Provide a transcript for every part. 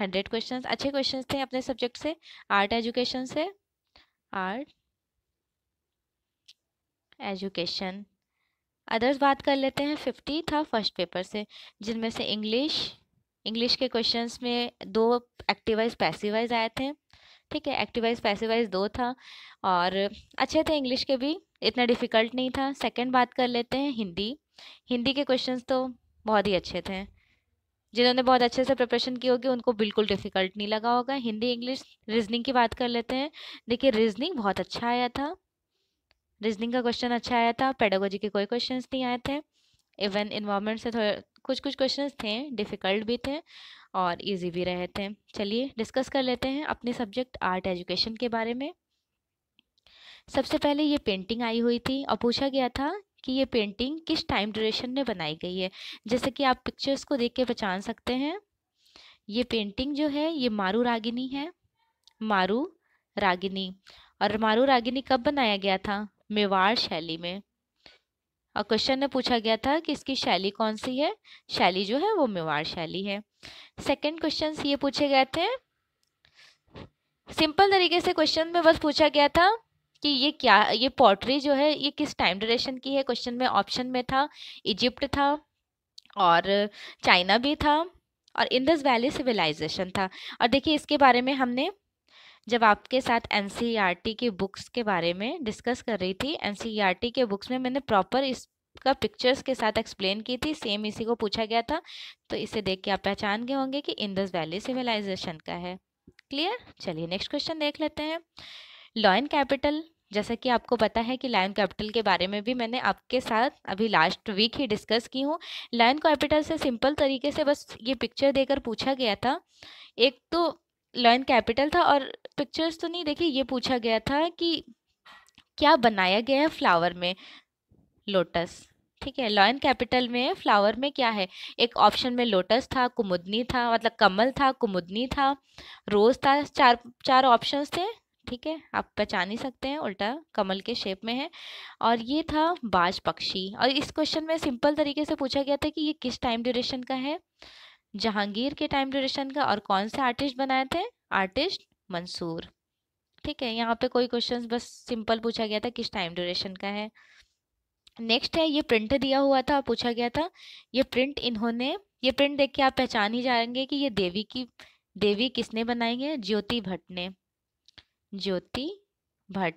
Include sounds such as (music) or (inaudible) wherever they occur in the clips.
hundred question अच्छे question थे अपने सब्जेक्ट से आर्ट एजुकेशन से आर्ट एजुकेशन अदर्स बात कर लेते हैं फिफ्टी था फर्स्ट पेपर से जिनमें से इंग्लिश इंग्लिश के क्वेश्चंस में दो एक्टिवाइज पैसिवाइज आए थे ठीक है एक्टिवाइज पैसिवाइज दो था और अच्छे थे इंग्लिश के भी इतना डिफ़िकल्ट नहीं था सेकंड बात कर लेते हैं हिंदी हिंदी के क्वेश्चंस तो बहुत ही अच्छे थे जिन्होंने बहुत अच्छे से प्रिपरेशन की होगी उनको बिल्कुल डिफिकल्ट नहीं लगा होगा हिंदी इंग्लिश रीजनिंग की बात कर लेते हैं देखिए रीजनिंग बहुत अच्छा आया था रीजनिंग का क्वेश्चन अच्छा आया था पेडोगोजी के कोई क्वेश्चन नहीं आए थे इवन इन्वामेंट से थोड़े कुछ कुछ क्वेश्चंस थे डिफ़िकल्ट भी थे और इजी भी रहे थे चलिए डिस्कस कर लेते हैं अपने सब्जेक्ट आर्ट एजुकेशन के बारे में सबसे पहले ये पेंटिंग आई हुई थी और पूछा गया था कि ये पेंटिंग किस टाइम ड्यूरेशन में बनाई गई है जैसे कि आप पिक्चर्स को देख के पहचान सकते हैं ये पेंटिंग जो है ये मारू रागिनी है मारू रागिनी और मारू रागिनी कब बनाया गया था मेवाड़ शैली में और क्वेश्चन में पूछा गया था कि इसकी शैली कौन सी है शैली जो है वो मेवाड़ शैली है सेकंड क्वेश्चन ये पूछे गए थे सिंपल तरीके से क्वेश्चन में बस पूछा गया था कि ये क्या ये पॉटरी जो है ये किस टाइम ड्यूरेशन की है क्वेश्चन में ऑप्शन में था इजिप्ट था और चाइना भी था और इंडस वैली सिविलाइजेशन था और देखिए इसके बारे में हमने जब आपके साथ एन e की बुक्स के बारे में डिस्कस कर रही थी एन e के बुक्स में मैंने प्रॉपर इसका पिक्चर्स के साथ एक्सप्लेन की थी सेम इसी को पूछा गया था तो इसे देख के आप पहचान गए होंगे कि इंडस वैली सिविलाइजेशन का है क्लियर चलिए नेक्स्ट क्वेश्चन देख लेते हैं लॉयन कैपिटल जैसा कि आपको पता है कि लायन कैपिटल के बारे में भी मैंने आपके साथ अभी लास्ट वीक ही डिस्कस की हूँ लायन कैपिटल से सिंपल तरीके से बस ये पिक्चर देकर पूछा गया था एक तो लायन कैपिटल था और पिक्चर्स तो नहीं देखी ये पूछा गया था कि क्या बनाया गया है फ्लावर में लोटस ठीक है लॉयन कैपिटल में फ्लावर में क्या है एक ऑप्शन में लोटस था कुमुदनी था मतलब कमल था कुमुदनी था रोज़ था चार चार ऑप्शंस थे ठीक है आप पहचान ही सकते हैं उल्टा कमल के शेप में है और ये था बाज पक्षी और इस क्वेश्चन में सिंपल तरीके से पूछा गया था कि ये किस टाइम ड्यूरेशन का है जहांगीर के टाइम ड्यूरेशन का और कौन से आर्टिस्ट बनाए थे आर्टिस्ट मंसूर ठीक है यहाँ पे कोई क्वेश्चन बस सिंपल पूछा गया था किस टाइम ड्यूरेशन का है नेक्स्ट है ये प्रिंट दिया हुआ था और पूछा गया था ये प्रिंट इन्होंने ये प्रिंट देख के आप पहचान ही जाएंगे कि ये देवी की देवी किसने बनाई है ज्योति भट्ट ने ज्योति भट्ट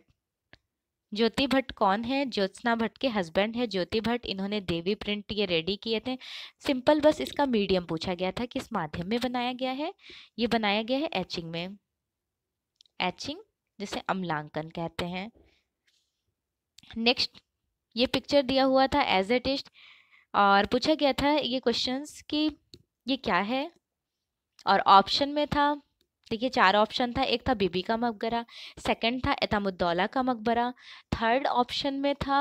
ज्योति भट्ट कौन है ज्योत्सना भट्ट के हस्बैंड है ज्योति भट्ट इन्होंने देवी प्रिंट ये रेडी किए थे सिंपल बस इसका मीडियम पूछा गया था किस माध्यम में बनाया गया है ये बनाया गया है एचिंग में एचिंग जिसे अम्लांकन कहते हैं नेक्स्ट ये पिक्चर दिया हुआ था एज ए टेस्ट और पूछा गया था ये क्वेश्चंस कि ये क्या है और ऑप्शन में था देखिए चार ऑप्शन था एक था बीबी का मकबरा सेकंड था एतमुद्दौला का मकबरा थर्ड ऑप्शन में था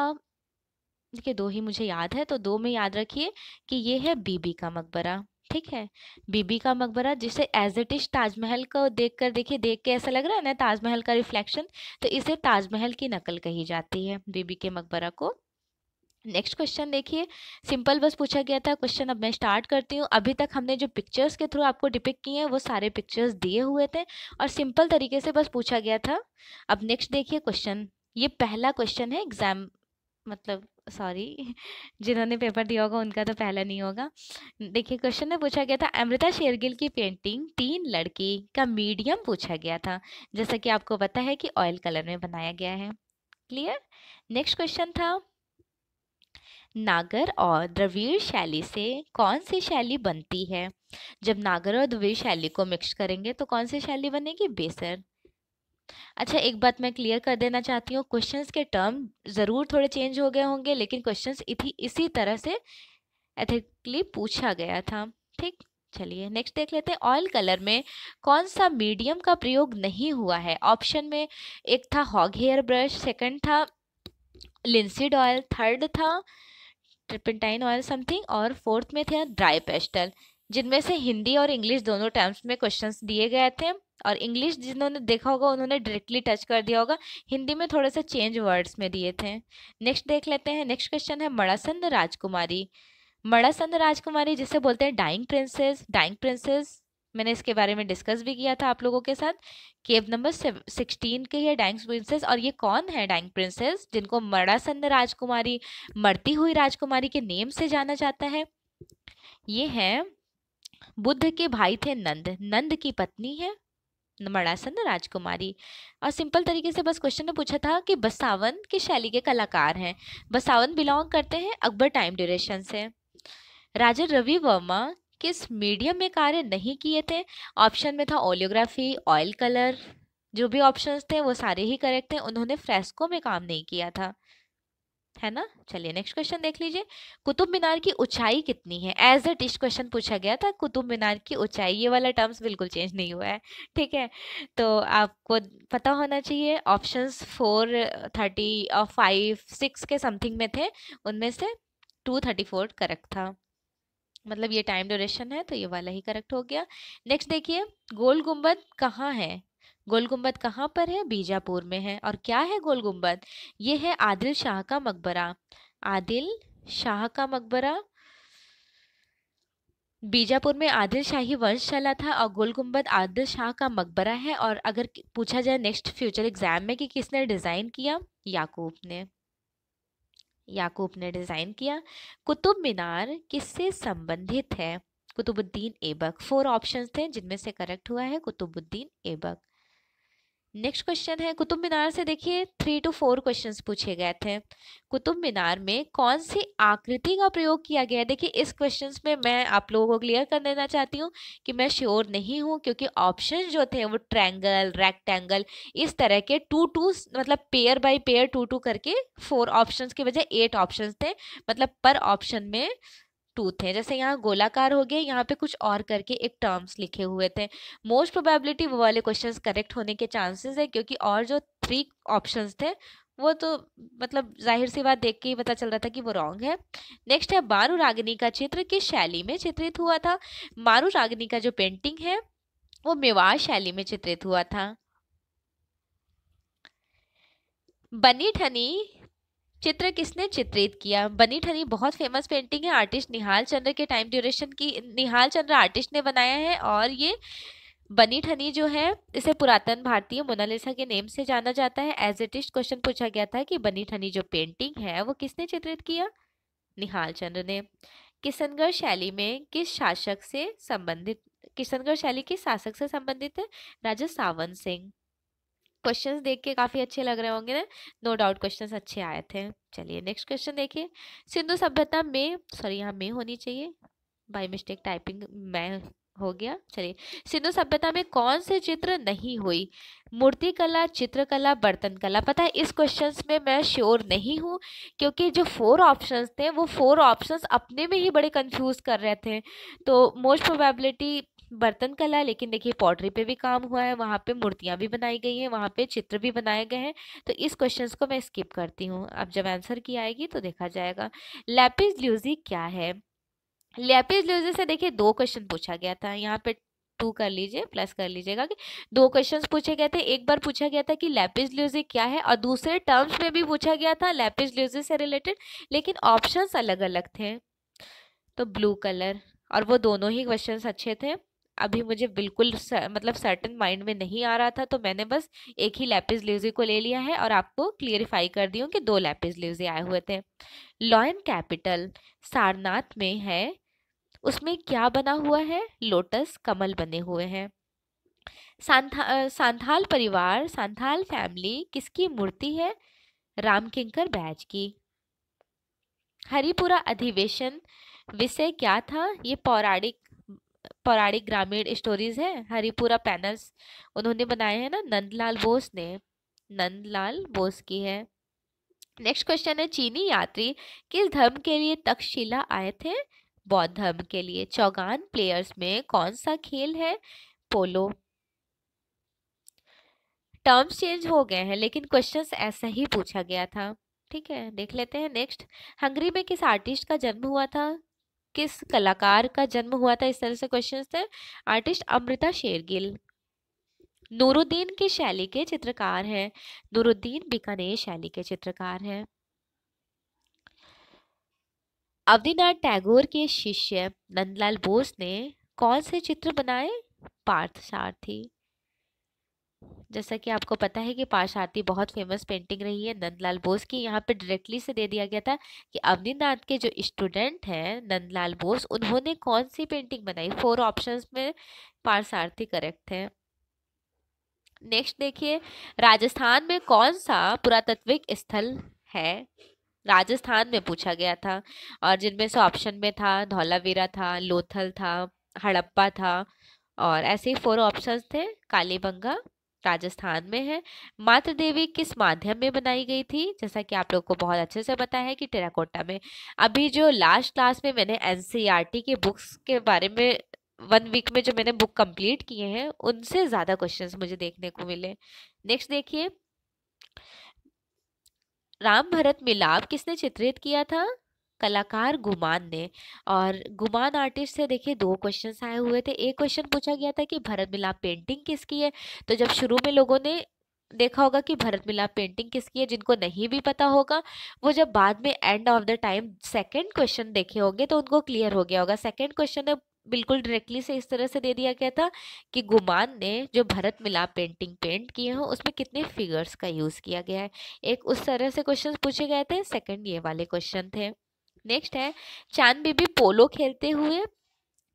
देखिए दो ही मुझे याद है तो दो में याद रखिए कि ये है बीबी का मकबरा ठीक है बीबी का मकबरा जिसे एज इट इज ताजमहल को देख कर देखिए देख के ऐसा लग रहा है ना ताजमहल का रिफ्लेक्शन तो इसे ताजमहल की नकल कही जाती है बीबी के मकबरा को नेक्स्ट क्वेश्चन देखिए सिंपल बस पूछा गया था क्वेश्चन अब मैं स्टार्ट करती हूँ अभी तक हमने जो पिक्चर्स के थ्रू आपको डिपिक्ट किए हैं वो सारे पिक्चर्स दिए हुए थे और सिंपल तरीके से बस पूछा गया था अब नेक्स्ट देखिए क्वेश्चन ये पहला क्वेश्चन है एग्जाम मतलब सॉरी (laughs) जिन्होंने पेपर दिया होगा उनका तो पहला नहीं होगा देखिए क्वेश्चन में पूछा गया था अमृता शेरगिल की पेंटिंग तीन लड़की का मीडियम पूछा गया था जैसा कि आपको पता है कि ऑयल कलर में बनाया गया है क्लियर नेक्स्ट क्वेश्चन था नागर और द्रविड़ शैली से कौन सी शैली बनती है जब नागर और द्रविड़ शैली को मिक्स करेंगे तो कौन सी शैली बनेगी बेसर अच्छा एक बात मैं क्लियर कर देना चाहती हूँ क्वेश्चंस के टर्म ज़रूर थोड़े चेंज हो गए होंगे लेकिन क्वेश्चंस इसी इसी तरह से एथिकली पूछा गया था ठीक चलिए नेक्स्ट देख लेते हैं ऑयल कलर में कौन सा मीडियम का प्रयोग नहीं हुआ है ऑप्शन में एक था हॉग हेयर ब्रश सेकंड था लिंसिड ऑयल थर्ड था ट्रिपेंटाइन ऑयल समथिंग और फोर्थ में थे ड्राई पेस्टल जिनमें से हिंदी और इंग्लिश दोनों टर्म्स में क्वेश्चन दिए गए थे और इंग्लिश जिन्होंने देखा होगा उन्होंने डायरेक्टली टच कर दिया होगा हिंदी में थोड़े से चेंज वर्ड्स में दिए थे नेक्स्ट देख लेते हैं नेक्स्ट क्वेश्चन है मड़ासंद राजकुमारी मड़ासंद राजकुमारी जिसे बोलते हैं डाइंग प्रिंसेस डाइंग प्रिंसेस मैंने इसके बारे में डिस्कस भी किया था आप लोगों के साथ केव नंबर सिक्सटीन के है डैंग प्रिंसेस और ये कौन है डैंग प्रिंसेस जिनको मड़ासंद राजकुमारी मरती हुई राजकुमारी के नेम से जाना जाता है ये हैं बुद्ध के भाई थे नंद नंद की पत्नी है मड़ासंद राजकुमारी और सिंपल तरीके से बस क्वेश्चन ने पूछा था कि बसावन की शैली के कलाकार हैं बसावन बिलोंग करते हैं अकबर टाइम ड्यूरेशन से राजा रवि वर्मा किस मीडियम में कार्य नहीं किए थे ऑप्शन में था ओलियोग्राफी ऑयल कलर जो भी ऑप्शंस थे वो सारे ही करेक्ट थे उन्होंने फ्रेस्को में काम नहीं किया था है ना चलिए नेक्स्ट क्वेश्चन देख लीजिए कुतुब मीनार की ऊंचाई कितनी है एज अ टिस्ट क्वेश्चन पूछा गया था कुतुब मीनार की ऊंचाई ये वाला टर्म्स बिल्कुल चेंज नहीं हुआ है ठीक है तो आपको पता होना चाहिए ऑप्शंस फोर थर्टी और फाइव सिक्स के समथिंग में थे उनमें से टू थर्टी फोर करेक्ट था मतलब ये टाइम डोरेशन है तो ये वाला ही करेक्ट हो गया नेक्स्ट देखिए गोल गुम्बद कहाँ है गोल गुम्बद कहाँ पर है बीजापुर में है और क्या है गोल गुम्बद ये है आदिल शाह का मकबरा आदिल शाह का मकबरा बीजापुर में आदिल शाही वंश चला था और गोल गुम्बद आदिल शाह का मकबरा है और अगर पूछा जाए नेक्स्ट फ्यूचर एग्जाम में कि किसने डिज़ाइन किया याकूब ने याकूब ने डिज़ाइन किया कुतुब मीनार किससे संबंधित है कुतुबुद्दीन ऐबक फोर ऑप्शन थे जिनमें से करेक्ट हुआ है कुतुबुद्दीन एबक नेक्स्ट क्वेश्चन है कुतुब मीनार से देखिए थ्री टू फोर क्वेश्चन पूछे गए थे कुतुब मीनार में कौन सी आकृति का प्रयोग किया गया है देखिए इस क्वेश्चन में मैं आप लोगों को क्लियर कर देना चाहती हूँ कि मैं श्योर नहीं हूँ क्योंकि ऑप्शन जो थे वो ट्रैंगल रेक्टेंगल इस तरह के टू टू मतलब pair by pair two two करके फोर ऑप्शन के बजाय एट ऑप्शन थे मतलब पर ऑप्शन में टूथ हैं जैसे यहाँ गोलाकार हो गया यहाँ पे कुछ और करके एक टर्म्स लिखे हुए थे मोस्ट प्रोबेबिलिटी वो वाले क्वेश्चन करेक्ट होने के चांसेस है क्योंकि और जो थ्री ऑप्शन थे वो तो मतलब जाहिर सी बात देख के ही पता चल रहा था कि वो रॉन्ग है नेक्स्ट है मारु रागनी का चित्र किस शैली में चित्रित हुआ था मारु रागनी का जो पेंटिंग है वो मेवाड़ शैली में चित्रित हुआ था बनी ठनी चित्र किसने चित्रित किया बनी ठनी बहुत फेमस पेंटिंग है आर्टिस्ट निहाल चंद्र के टाइम ड्यूरेशन की निहाल चंद्र आर्टिस्ट ने बनाया है और ये बनी ठनी जो है इसे पुरातन भारतीय मोनालिसा के नेम से जाना जाता है एज इट इज क्वेश्चन पूछा गया था कि बनी ठनी जो पेंटिंग है वो किसने चित्रित किया निहाल चंद्र ने किशनगढ़ शैली में किस शासक से संबंधित किशनगढ़ शैली के शासक से संबंधित है राजा सावन सिंह क्वेश्चन देख के काफ़ी अच्छे लग रहे होंगे ना नो डाउट क्वेश्चन अच्छे आए थे चलिए नेक्स्ट क्वेश्चन देखिए सिंधु सभ्यता में सॉरी यहाँ में होनी चाहिए बाई मिस्टेक टाइपिंग मैं हो गया चलिए सिंधु सभ्यता में कौन से चित्र नहीं हुई मूर्तिकला चित्रकला बर्तन कला पता है इस क्वेश्चन में मैं श्योर नहीं हूँ क्योंकि जो फोर ऑप्शंस थे वो फोर ऑप्शंस अपने में ही बड़े कंफ्यूज कर रहे थे तो मोस्ट प्रोबेबिलिटी बर्तन कला लेकिन देखिए पॉटरी पे भी काम हुआ है वहाँ पे मूर्तियाँ भी बनाई गई हैं वहाँ पे चित्र भी बनाए गए हैं तो इस क्वेश्चंस को मैं स्किप करती हूँ अब जब आंसर की आएगी तो देखा जाएगा लैपिस ल्यूजी क्या है लैपिस ल्यूजी से देखिए दो क्वेश्चन पूछा गया था यहाँ पे टू कर लीजिए प्लस कर लीजिएगा कि दो क्वेश्चंस पूछे गए थे एक बार पूछा गया था कि लैपिस ल्यूजी क्या है और दूसरे टर्म्स में भी पूछा गया था लैपिस ल्यूजी से रिलेटेड लेकिन ऑप्शंस अलग अलग थे तो ब्लू कलर और वो दोनों ही क्वेश्चंस अच्छे थे अभी मुझे बिल्कुल मतलब सर्टन माइंड में नहीं आ रहा था तो मैंने बस एक ही लैपिस ल्यूजी को ले लिया है और आपको क्लियरिफाई कर दी हूँ कि दो लैपिस ल्यूजी आए हुए थे लॉयन कैपिटल सारनाथ में है उसमें क्या बना हुआ है लोटस कमल बने हुए हैं सांथा सांथाल परिवार सांथाल फैमिली किसकी मूर्ति है रामकिंकर बैज की हरिपुरा अधिवेशन विषय क्या था ये पौराणिक पौराणिक ग्रामीण स्टोरीज हैं हरिपुरा पैनल्स उन्होंने बनाए हैं ना नंदलाल बोस ने नंदलाल बोस की है नेक्स्ट क्वेश्चन है चीनी यात्री किस धर्म के लिए तक्षशिला आए थे बौद्ध धर्म के लिए चौगान प्लेयर्स में कौन सा खेल है पोलो टर्म्स चेंज हो गए हैं लेकिन क्वेश्चंस ऐसा ही पूछा गया था ठीक है देख लेते हैं नेक्स्ट हंगरी में किस आर्टिस्ट का जन्म हुआ था किस कलाकार का जन्म हुआ था इस तरह से क्वेश्चन थे आर्टिस्ट अमृता शेरगिल नूरुद्दीन की शैली के चित्रकार हैं नूरुद्दीन बीकानेर शैली के चित्रकार हैं अवधिनाथ टैगोर के शिष्य नंदलाल बोस ने कौन से चित्र बनाए पार्थ सारथी जैसा कि आपको पता है कि आरती बहुत फेमस पेंटिंग रही है नंदलाल बोस की यहाँ पे डायरेक्टली से दे दिया गया था कि अवनीनाथ के जो स्टूडेंट हैं नंदलाल बोस उन्होंने कौन सी पेंटिंग बनाई फोर ऑप्शंस में पाशार्थी करेक्ट है नेक्स्ट देखिए राजस्थान में कौन सा पुरातत्विक स्थल है राजस्थान में पूछा गया था और जिनमें से ऑप्शन में था धौलावीरा था लोथल था हड़प्पा था और ऐसे ही फोर ऑप्शंस थे कालीबंगा राजस्थान में है मातृ देवी किस माध्यम में बनाई गई थी जैसा कि आप लोग को बहुत अच्छे से पता है कि टेराकोटा में अभी जो लास्ट क्लास में मैंने एनसीईआरटी e के बुक्स के बारे में वन वीक में जो मैंने बुक कंप्लीट किए हैं उनसे ज़्यादा क्वेश्चंस मुझे देखने को मिले नेक्स्ट देखिए राम भरत मिलाप किसने चित्रित किया था कलाकार गुमान ने और गुमान आर्टिस्ट से देखिए दो क्वेश्चन आए हुए थे एक क्वेश्चन पूछा गया था कि भरत मिलाप पेंटिंग किसकी है तो जब शुरू में लोगों ने देखा होगा कि भरत मिलाप पेंटिंग किसकी है जिनको नहीं भी पता होगा वो जब बाद में end of the time second question देखे होंगे तो उनको क्लियर हो गया होगा सेकेंड क्वेश्चन है बिल्कुल डायरेक्टली से इस तरह से दे दिया गया था कि गुमान ने जो भरत मिलाप पेंटिंग पेंट किए हो उसमें कितने फिगर्स का यूज़ किया गया है एक उस तरह से क्वेश्चन पूछे गए थे सेकंड ये वाले क्वेश्चन थे नेक्स्ट है चांद बीबी पोलो खेलते हुए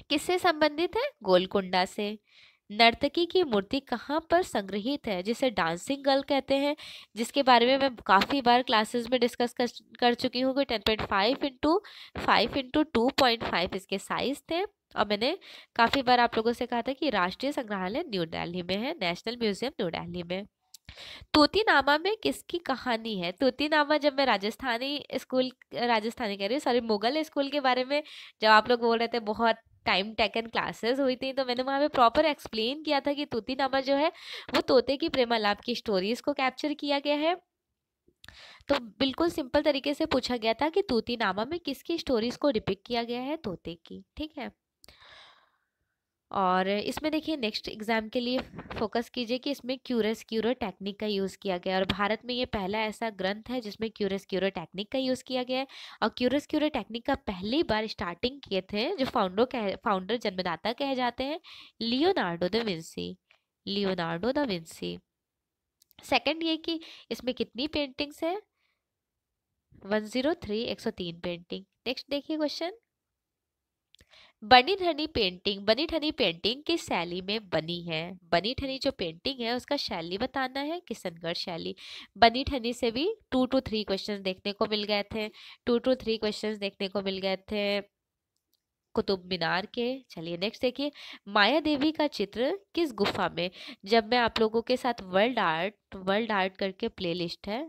किससे संबंधित है गोलकुंडा से नर्तकी की मूर्ति कहाँ पर संग्रहित है जिसे डांसिंग गर्ल कहते हैं जिसके बारे में मैं काफ़ी बार क्लासेस में डिस्कस कर, कर चुकी हूँ कि ten point five into five into two point five इसके साइज़ थे और मैंने काफ़ी बार आप लोगों से कहा था कि राष्ट्रीय संग्रहालय न्यू दिल्ली में है नेशनल म्यूजियम न्यू दिल्ली में तोतीनामा में किसकी कहानी है तोतीनामा जब मैं राजस्थानी स्कूल राजस्थानी कह रही हूँ सॉरी मुगल स्कूल के बारे में जब आप लोग बोल रहे थे बहुत टाइम टेकन क्लासेस हुई थी तो मैंने वहाँ पे प्रॉपर एक्सप्लेन किया था कि तोतीनामा जो है वो तोते की प्रेमालाप की स्टोरीज को कैप्चर किया गया है तो बिल्कुल सिंपल तरीके से पूछा गया था कि तोतीनामा में किसकी स्टोरीज को डिपिक्ट किया गया है तोते की ठीक है और इसमें देखिए नेक्स्ट एग्ज़ाम के लिए फोकस कीजिए कि इसमें क्यूरस क्यूरो टेक्निक का यूज़ किया गया और भारत में ये पहला ऐसा ग्रंथ है जिसमें क्यूरस क्यूरो टेक्निक का यूज़ किया गया है और क्यूरस क्यूरो टेक्निक का पहली बार स्टार्टिंग किए थे जो फाउंडर कह फाउंडर जन्मदाता कहे जाते हैं Leonardo da Vinci Leonardo da Vinci second ये कि इसमें कितनी पेंटिंग्स है वन जीरो थ्री एक सौ तीन पेंटिंग नेक्स्ट देखिए क्वेश्चन बनी ठनी पेंटिंग बनी ठनी पेंटिंग किस शैली में बनी है बनी ठनी जो पेंटिंग है उसका शैली बताना है किशनगढ़ शैली बनी ठनी से भी टू टू थ्री क्वेश्चन देखने को मिल गए थे टू टू थ्री क्वेश्चन देखने को मिल गए थे कुतुब मीनार के चलिए नेक्स्ट देखिए माया देवी का चित्र किस गुफा में जब मैं आप लोगों के साथ वर्ल्ड आर्ट वर्ल्ड आर्ट करके प्ले है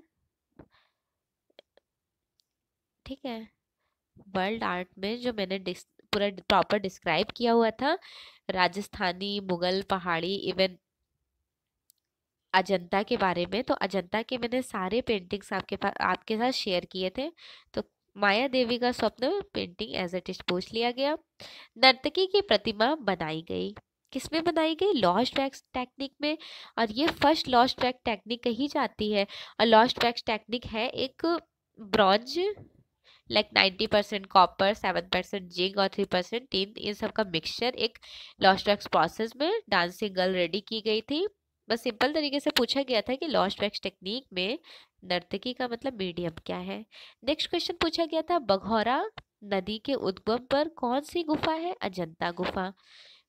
ठीक है वर्ल्ड आर्ट में जो मैंने डिस्क पूरा प्रॉपर डिस्क्राइब किया हुआ था राजस्थानी मुगल पहाड़ी इवन अजंता के बारे में तो अजंता के मैंने सारे पेंटिंग्स आपके पास आपके साथ शेयर किए थे तो माया देवी का स्वप्न पेंटिंग एज एट इज पूछ लिया गया नर्तकी की प्रतिमा बनाई गई किस में बनाई गई लॉस्ट वैक्स टेक्निक में और ये फर्स्ट लॉस्ट वैक्स टेक्निक कही जाती है और लॉस्ट वैक्स टेक्निक है एक bronze like ninety percent copper seven percent zinc और थ्री परसेंट टीन इन सब का मिक्सचर एक लॉस्ट वैक्स प्रोसेस में डांसिंग गर्ल रेडी की गई थी बस सिंपल तरीके से पूछा गया था कि लॉस्ट वैक्स टेक्निक में नर्तकी का मतलब मीडियम क्या है नेक्स्ट क्वेश्चन पूछा गया था बघौरा नदी के उद्गम पर कौन सी गुफा है अजंता गुफा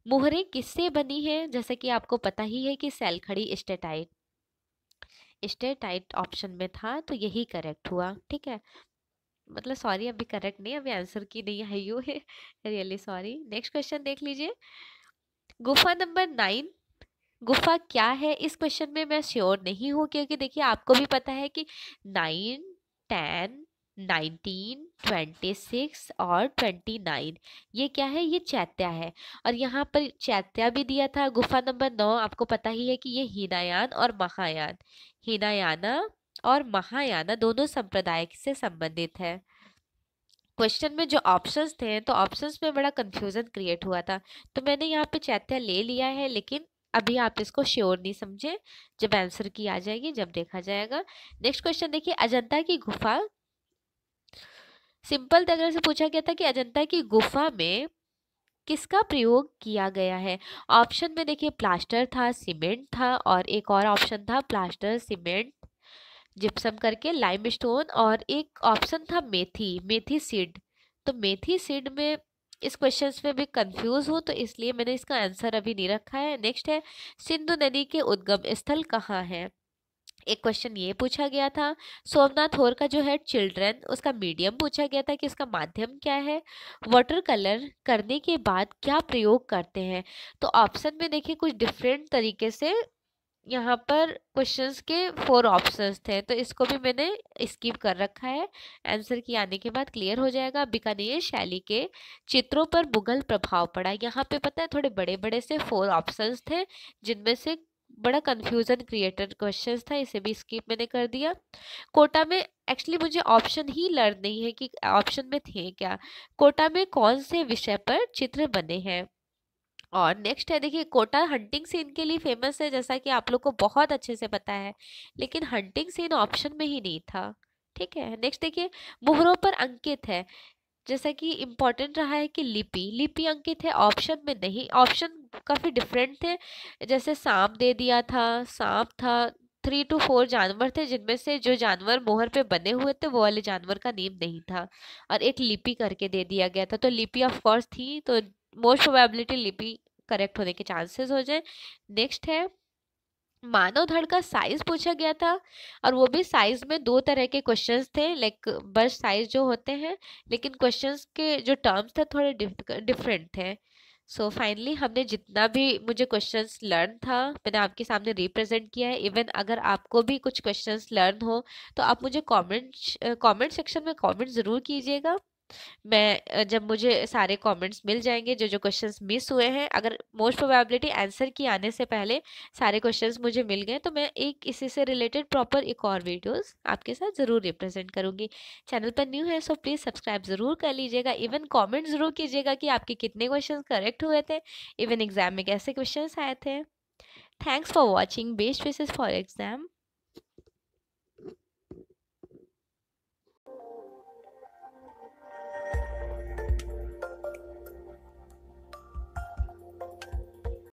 मुहरे किससे बनी है जैसे कि आपको पता ही है कि सैलखड़ी स्टेटाइट स्टेटाइट ऑप्शन में था तो यही करेक्ट हुआ ठीक है मतलब सॉरी अभी करेक्ट नहीं अभी आंसर की नहीं आई हूँ रियली सॉरी नेक्स्ट क्वेश्चन देख लीजिए गुफा नंबर नाइन गुफा क्या है इस क्वेश्चन में मैं श्योर नहीं हूँ क्योंकि देखिए आपको भी पता है कि nine ten nineteen twenty six और ट्वेंटी नाइन ये क्या है ये चैत्या है और यहाँ पर चैत्या भी दिया था गुफा नंबर नौ आपको पता ही है कि ये हीनायान और महायान हीनायाना और महायाना दोनों संप्रदाय से संबंधित है क्वेश्चन में जो ऑप्शंस थे तो ऑप्शंस में बड़ा कंफ्यूजन क्रिएट हुआ था तो मैंने यहाँ पे चैत्य ले लिया है लेकिन अभी आप इसको श्योर नहीं समझे जब आंसर की आ जाएगी जब देखा जाएगा नेक्स्ट क्वेश्चन देखिए अजंता की गुफा सिंपल तरह से पूछा गया था कि अजंता की गुफा में किसका प्रयोग किया गया है ऑप्शन में देखिए प्लास्टर था सीमेंट था और एक और ऑप्शन था प्लास्टर सीमेंट जिप्सम करके लाइम स्टोन और एक ऑप्शन था मेथी मेथी सीड तो मेथी सीड में इस क्वेश्चन में भी कंफ्यूज हूँ तो इसलिए मैंने इसका आंसर अभी नहीं रखा है नेक्स्ट है सिंधु नदी के उद्गम स्थल कहाँ है एक क्वेश्चन ये पूछा गया था सोमनाथ होर का जो है चिल्ड्रन उसका मीडियम पूछा गया था कि उसका माध्यम क्या है वाटर कलर करने के बाद क्या प्रयोग करते हैं तो ऑप्शन में देखिए कुछ डिफरेंट तरीके से यहाँ पर क्वेश्चंस के फोर ऑप्शंस थे तो इसको भी मैंने स्किप कर रखा है आंसर की आने के बाद क्लियर हो जाएगा बीकानेर शैली के चित्रों पर मुगल प्रभाव पड़ा यहाँ पे पता है थोड़े बड़े बड़े से फोर ऑप्शंस थे जिनमें से बड़ा कन्फ्यूज़न क्रिएटेड क्वेश्चंस था इसे भी स्किप मैंने कर दिया कोटा में एक्चुअली मुझे ऑप्शन ही लर्न नहीं है कि ऑप्शन में थे क्या कोटा में कौन से विषय पर चित्र बने हैं और नेक्स्ट है देखिए कोटा हंटिंग सीन के लिए फेमस है जैसा कि आप लोग को बहुत अच्छे से पता है लेकिन हंटिंग सीन ऑप्शन में ही नहीं था ठीक है नेक्स्ट देखिए मुहरों पर अंकित है जैसा कि इम्पॉर्टेंट रहा है कि लिपि लिपि अंकित है ऑप्शन में नहीं ऑप्शन काफ़ी डिफरेंट थे जैसे सांप दे दिया था सांप था थ्री टू फोर जानवर थे जिनमें से जो जानवर मोहर पे बने हुए थे वो वाले जानवर का नेम नहीं था और एक लिपि करके दे दिया गया था तो लिपि ऑफ कोर्स थी तो मोस्ट प्रोबेबिलिटी लिपि करेक्ट होने के चांसेस हो जाए नेक्स्ट है मानव धड़ का साइज पूछा गया था और वो भी साइज में दो तरह के क्वेश्चंस थे लाइक बस साइज जो होते हैं लेकिन क्वेश्चंस के जो टर्म्स थे थोड़े डिफरेंट थे सो so फाइनली हमने जितना भी मुझे क्वेश्चंस लर्न था मैंने आपके सामने रिप्रेजेंट किया है इवन अगर आपको भी कुछ क्वेश्चंस लर्न हो तो आप मुझे कमेंट कमेंट सेक्शन में कमेंट ज़रूर कीजिएगा मैं जब मुझे सारे कमेंट्स मिल जाएंगे जो जो क्वेश्चंस मिस हुए हैं अगर मोस्ट प्रोबेबिलिटी आंसर की आने से पहले सारे क्वेश्चंस मुझे मिल गए तो मैं एक इसी से रिलेटेड प्रॉपर एक और वीडियोस आपके साथ ज़रूर रिप्रेजेंट करूंगी चैनल पर न्यू है सो प्लीज़ सब्सक्राइब ज़रूर कर लीजिएगा इवन कॉमेंट ज़रूर कीजिएगा कि आपके कितने क्वेश्चन करेक्ट हुए थे इवन एग्ज़ाम में कैसे क्वेश्चन आए थे thanks for watching best wishes for exam